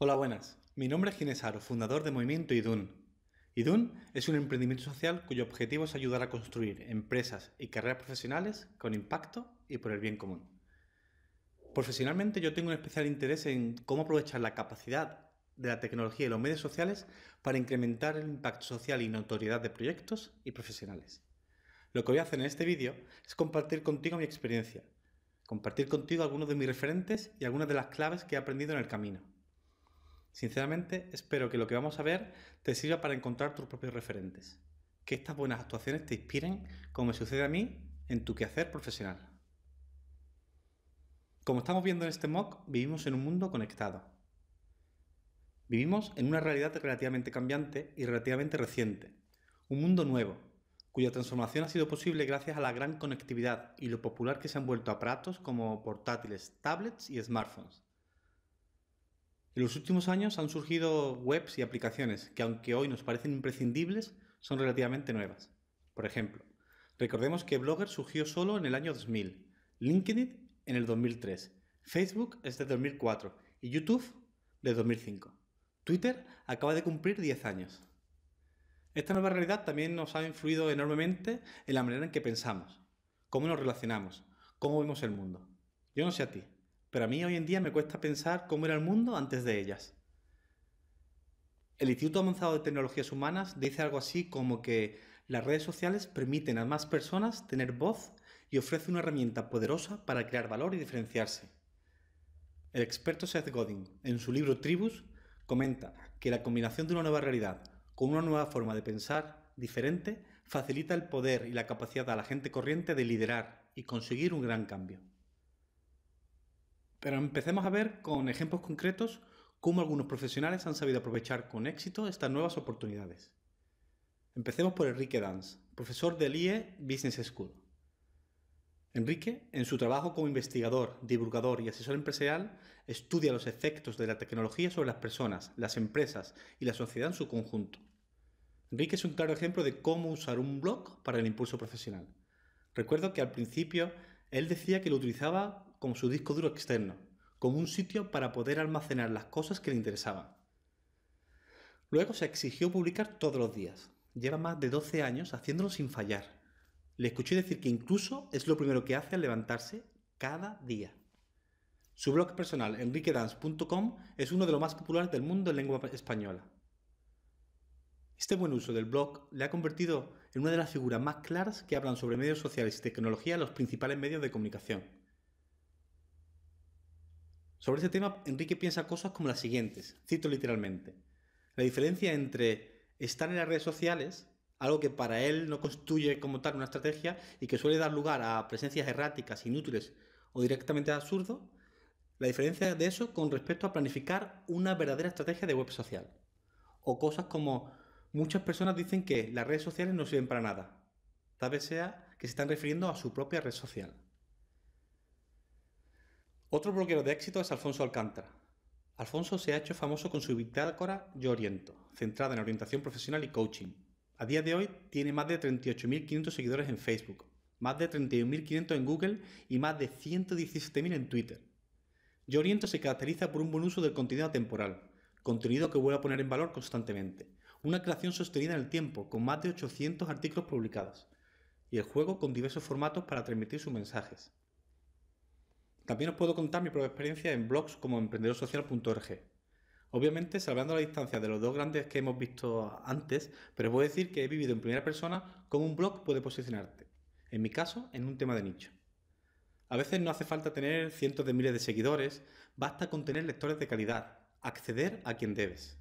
Hola, buenas. Mi nombre es Ginés fundador de Movimiento IDUN. IDUN es un emprendimiento social cuyo objetivo es ayudar a construir empresas y carreras profesionales con impacto y por el bien común. Profesionalmente yo tengo un especial interés en cómo aprovechar la capacidad de la tecnología y los medios sociales para incrementar el impacto social y notoriedad de proyectos y profesionales. Lo que voy a hacer en este vídeo es compartir contigo mi experiencia, compartir contigo algunos de mis referentes y algunas de las claves que he aprendido en el camino. Sinceramente, espero que lo que vamos a ver te sirva para encontrar tus propios referentes, que estas buenas actuaciones te inspiren, como me sucede a mí, en tu quehacer profesional. Como estamos viendo en este mock, vivimos en un mundo conectado. Vivimos en una realidad relativamente cambiante y relativamente reciente, un mundo nuevo, cuya transformación ha sido posible gracias a la gran conectividad y lo popular que se han vuelto aparatos como portátiles, tablets y smartphones. En los últimos años han surgido webs y aplicaciones que aunque hoy nos parecen imprescindibles, son relativamente nuevas. Por ejemplo, recordemos que Blogger surgió solo en el año 2000, LinkedIn en el 2003, Facebook es de 2004 y YouTube de 2005. Twitter acaba de cumplir 10 años. Esta nueva realidad también nos ha influido enormemente en la manera en que pensamos, cómo nos relacionamos, cómo vemos el mundo. Yo no sé a ti, pero a mí hoy en día me cuesta pensar cómo era el mundo antes de ellas. El Instituto Avanzado de Tecnologías Humanas dice algo así como que las redes sociales permiten a más personas tener voz y ofrece una herramienta poderosa para crear valor y diferenciarse. El experto Seth Godin, en su libro Tribus, comenta que la combinación de una nueva realidad con una nueva forma de pensar diferente facilita el poder y la capacidad a la gente corriente de liderar y conseguir un gran cambio. Pero empecemos a ver con ejemplos concretos cómo algunos profesionales han sabido aprovechar con éxito estas nuevas oportunidades. Empecemos por Enrique Danz, profesor del IE Business School. Enrique, en su trabajo como investigador, divulgador y asesor empresarial, estudia los efectos de la tecnología sobre las personas, las empresas y la sociedad en su conjunto. Enrique es un claro ejemplo de cómo usar un blog para el impulso profesional. Recuerdo que al principio él decía que lo utilizaba como su disco duro externo, como un sitio para poder almacenar las cosas que le interesaban. Luego se exigió publicar todos los días. Lleva más de 12 años haciéndolo sin fallar. Le escuché decir que incluso es lo primero que hace al levantarse cada día. Su blog personal, enriquedance.com, es uno de los más populares del mundo en lengua española. Este buen uso del blog le ha convertido en una de las figuras más claras que hablan sobre medios sociales y tecnología en los principales medios de comunicación. Sobre este tema, Enrique piensa cosas como las siguientes, cito literalmente. La diferencia entre estar en las redes sociales, algo que para él no constituye como tal una estrategia y que suele dar lugar a presencias erráticas, inútiles o directamente absurdo, la diferencia de eso con respecto a planificar una verdadera estrategia de web social. O cosas como muchas personas dicen que las redes sociales no sirven para nada. Tal vez sea que se están refiriendo a su propia red social. Otro bloguero de éxito es Alfonso Alcántara. Alfonso se ha hecho famoso con su bitácora Yo Oriento, centrada en orientación profesional y coaching. A día de hoy tiene más de 38.500 seguidores en Facebook, más de 31.500 en Google y más de 117.000 en Twitter. Yo Oriento se caracteriza por un buen uso del contenido temporal, contenido que vuelve a poner en valor constantemente, una creación sostenida en el tiempo, con más de 800 artículos publicados, y el juego con diversos formatos para transmitir sus mensajes. También os puedo contar mi propia experiencia en blogs como emprendedorsocial.org. Obviamente, salvando la distancia de los dos grandes que hemos visto antes, pero puedo decir que he vivido en primera persona cómo un blog puede posicionarte. En mi caso, en un tema de nicho. A veces no hace falta tener cientos de miles de seguidores, basta con tener lectores de calidad, acceder a quien debes.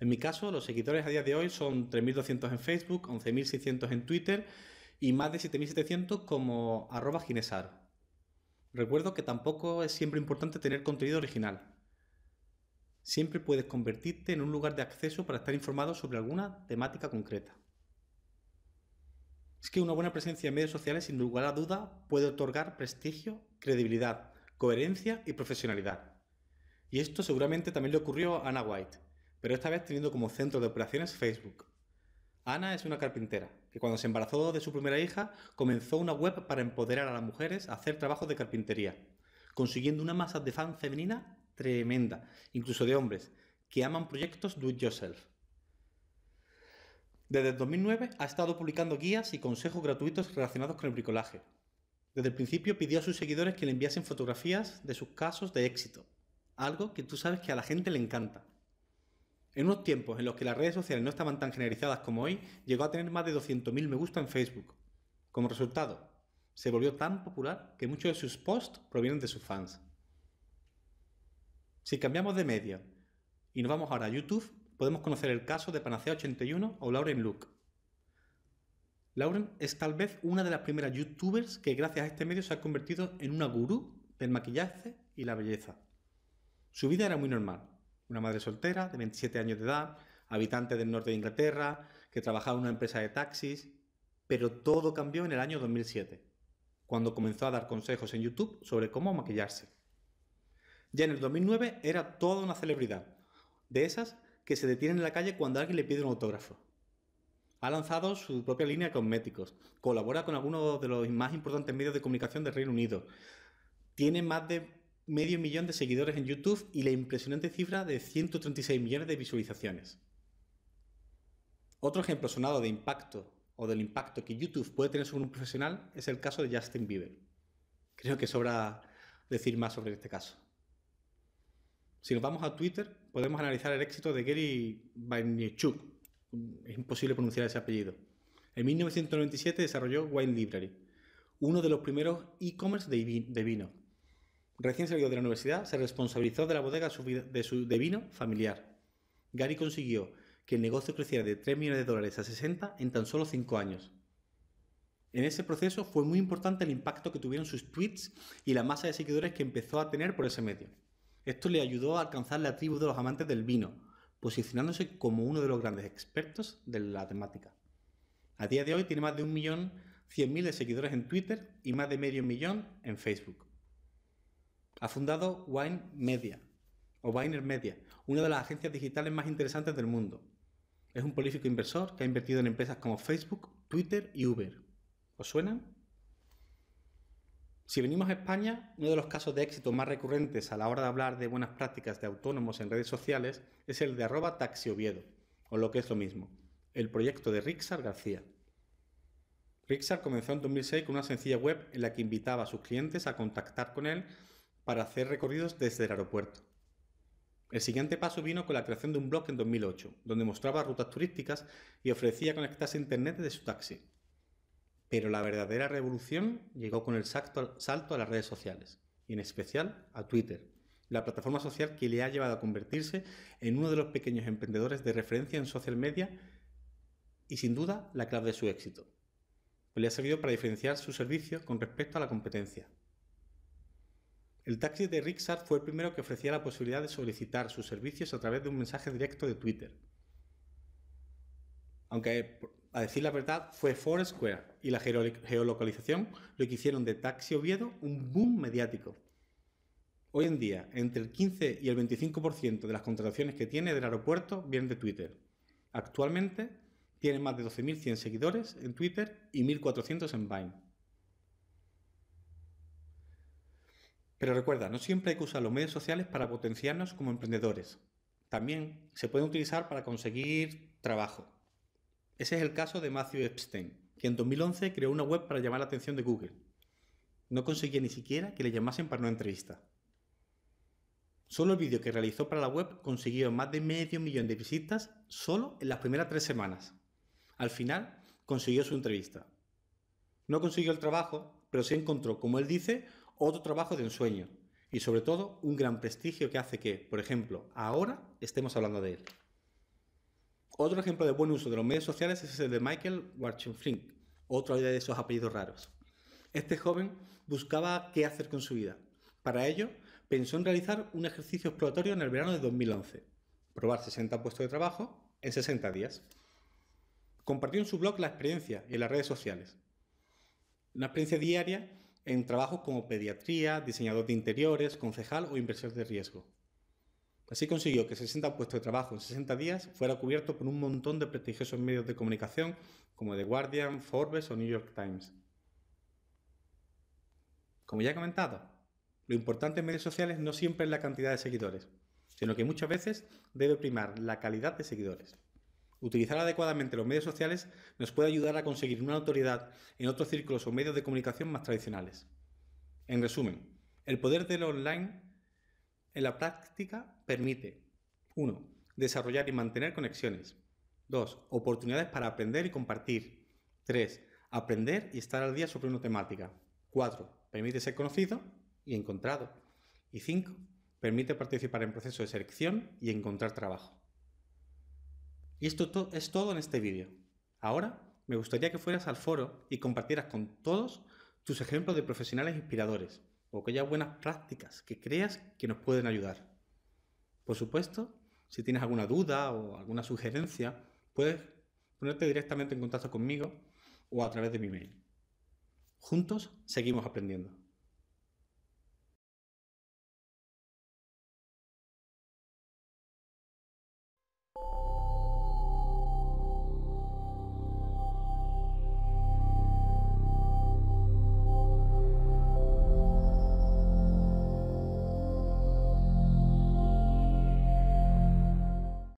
En mi caso, los seguidores a día de hoy son 3.200 en Facebook, 11.600 en Twitter y más de 7.700 como arroba Recuerdo que tampoco es siempre importante tener contenido original. Siempre puedes convertirte en un lugar de acceso para estar informado sobre alguna temática concreta. Es que una buena presencia en medios sociales, sin lugar a duda, puede otorgar prestigio, credibilidad, coherencia y profesionalidad. Y esto seguramente también le ocurrió a Anna White, pero esta vez teniendo como centro de operaciones Facebook. Ana es una carpintera que cuando se embarazó de su primera hija comenzó una web para empoderar a las mujeres a hacer trabajos de carpintería, consiguiendo una masa de fan femenina tremenda, incluso de hombres, que aman proyectos do it yourself. Desde 2009 ha estado publicando guías y consejos gratuitos relacionados con el bricolaje. Desde el principio pidió a sus seguidores que le enviasen fotografías de sus casos de éxito, algo que tú sabes que a la gente le encanta. En unos tiempos en los que las redes sociales no estaban tan generalizadas como hoy, llegó a tener más de 200.000 me gusta en Facebook. Como resultado, se volvió tan popular que muchos de sus posts provienen de sus fans. Si cambiamos de media y nos vamos ahora a YouTube, podemos conocer el caso de Panacea81 o Lauren Luke. Lauren es tal vez una de las primeras youtubers que gracias a este medio se ha convertido en una gurú del maquillaje y la belleza. Su vida era muy normal, una madre soltera de 27 años de edad, habitante del norte de Inglaterra, que trabajaba en una empresa de taxis, pero todo cambió en el año 2007, cuando comenzó a dar consejos en YouTube sobre cómo maquillarse. Ya en el 2009 era toda una celebridad, de esas que se detienen en la calle cuando alguien le pide un autógrafo. Ha lanzado su propia línea de cosméticos, colabora con algunos de los más importantes medios de comunicación del Reino Unido, tiene más de medio millón de seguidores en YouTube y la impresionante cifra de 136 millones de visualizaciones. Otro ejemplo sonado de impacto o del impacto que YouTube puede tener sobre un profesional es el caso de Justin Bieber. Creo que sobra decir más sobre este caso. Si nos vamos a Twitter, podemos analizar el éxito de Gary Vaynerchuk. Es imposible pronunciar ese apellido. En 1997 desarrolló Wine Library, uno de los primeros e-commerce de vino Recién salido de la universidad, se responsabilizó de la bodega de, vino familiar. Gary consiguió que el negocio creciera de 3 millones de dólares a 60 en tan solo 5 años. En ese proceso fue muy importante el impacto que tuvieron sus tweets y la masa de seguidores que empezó a tener por ese medio. Esto le ayudó a alcanzar la tribu de los amantes del vino, posicionándose como uno de los grandes expertos de la temática. A día de hoy tiene más de 1.100.000 de seguidores en Twitter y más de medio millón en Facebook ha fundado Wine Media, o Winer Media, una de las agencias digitales más interesantes del mundo. Es un político inversor que ha invertido en empresas como Facebook, Twitter y Uber. ¿Os suena? Si venimos a España, uno de los casos de éxito más recurrentes a la hora de hablar de buenas prácticas de autónomos en redes sociales es el de arroba taxioviedo, o lo que es lo mismo, el proyecto de Rixar García. Rixar comenzó en 2006 con una sencilla web en la que invitaba a sus clientes a contactar con él para hacer recorridos desde el aeropuerto. El siguiente paso vino con la creación de un blog en 2008, donde mostraba rutas turísticas y ofrecía conectarse a Internet desde su taxi. Pero la verdadera revolución llegó con el salto a las redes sociales, y en especial a Twitter, la plataforma social que le ha llevado a convertirse en uno de los pequeños emprendedores de referencia en social media y sin duda la clave de su éxito. Pues le ha servido para diferenciar su servicio con respecto a la competencia, el taxi de Rixart fue el primero que ofrecía la posibilidad de solicitar sus servicios a través de un mensaje directo de Twitter. Aunque, a decir la verdad, fue Foursquare y la geolocalización lo que hicieron de Taxi Oviedo un boom mediático. Hoy en día, entre el 15 y el 25% de las contrataciones que tiene del aeropuerto vienen de Twitter. Actualmente, tiene más de 12.100 seguidores en Twitter y 1.400 en Vine. Pero recuerda, no siempre hay que usar los medios sociales para potenciarnos como emprendedores. También se pueden utilizar para conseguir trabajo. Ese es el caso de Matthew Epstein, que en 2011 creó una web para llamar la atención de Google. No conseguía ni siquiera que le llamasen para una entrevista. Solo el vídeo que realizó para la web consiguió más de medio millón de visitas solo en las primeras tres semanas. Al final consiguió su entrevista. No consiguió el trabajo, pero se encontró, como él dice, otro trabajo de ensueño y sobre todo un gran prestigio que hace que, por ejemplo, ahora estemos hablando de él. Otro ejemplo de buen uso de los medios sociales es el de Michael Warchenflink, otro de esos apellidos raros. Este joven buscaba qué hacer con su vida. Para ello, pensó en realizar un ejercicio exploratorio en el verano de 2011, probar 60 puestos de trabajo en 60 días. Compartió en su blog la experiencia y en las redes sociales. Una experiencia diaria en trabajos como pediatría, diseñador de interiores, concejal o inversor de riesgo. Así consiguió que 60 puestos de trabajo en 60 días fuera cubierto por un montón de prestigiosos medios de comunicación como The Guardian, Forbes o New York Times. Como ya he comentado, lo importante en medios sociales no siempre es la cantidad de seguidores, sino que muchas veces debe primar la calidad de seguidores. Utilizar adecuadamente los medios sociales nos puede ayudar a conseguir una autoridad en otros círculos o medios de comunicación más tradicionales. En resumen, el poder del online en la práctica permite 1. Desarrollar y mantener conexiones. 2. Oportunidades para aprender y compartir. 3. Aprender y estar al día sobre una temática. 4. Permite ser conocido y encontrado. Y 5. Permite participar en procesos de selección y encontrar trabajo. Y esto es todo en este vídeo. Ahora me gustaría que fueras al foro y compartieras con todos tus ejemplos de profesionales inspiradores o aquellas buenas prácticas que creas que nos pueden ayudar. Por supuesto, si tienes alguna duda o alguna sugerencia, puedes ponerte directamente en contacto conmigo o a través de mi mail. Juntos seguimos aprendiendo.